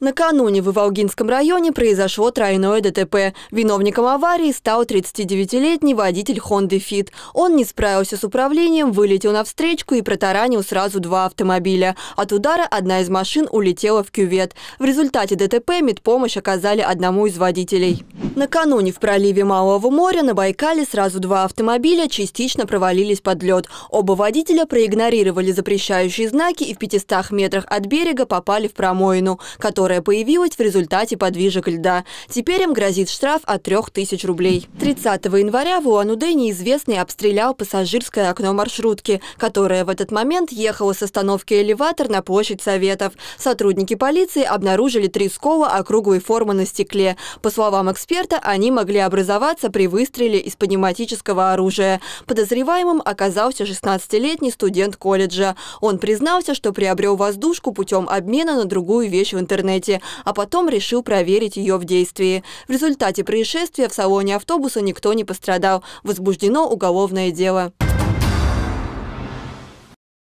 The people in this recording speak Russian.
Накануне в Иволгинском районе произошло тройное ДТП. Виновником аварии стал 39-летний водитель Honda Fit. Он не справился с управлением, вылетел на встречку и протаранил сразу два автомобиля. От удара одна из машин улетела в кювет. В результате ДТП медпомощь оказали одному из водителей. Накануне в проливе Малого моря на Байкале сразу два автомобиля частично провалились под лед. Оба водителя проигнорировали запрещающие знаки и в 500 метрах от берега попали в промоину, которая появилась в результате подвижек льда. Теперь им грозит штраф от 3000 рублей. 30 января в Уануде неизвестный обстрелял пассажирское окно маршрутки, которая в этот момент ехала с остановки «Элеватор» на площадь Советов. Сотрудники полиции обнаружили три скола округлой формы на стекле. По словам эксперта, концерта они могли образоваться при выстреле из пневматического оружия. Подозреваемым оказался 16-летний студент колледжа. Он признался, что приобрел воздушку путем обмена на другую вещь в интернете, а потом решил проверить ее в действии. В результате происшествия в салоне автобуса никто не пострадал. Возбуждено уголовное дело.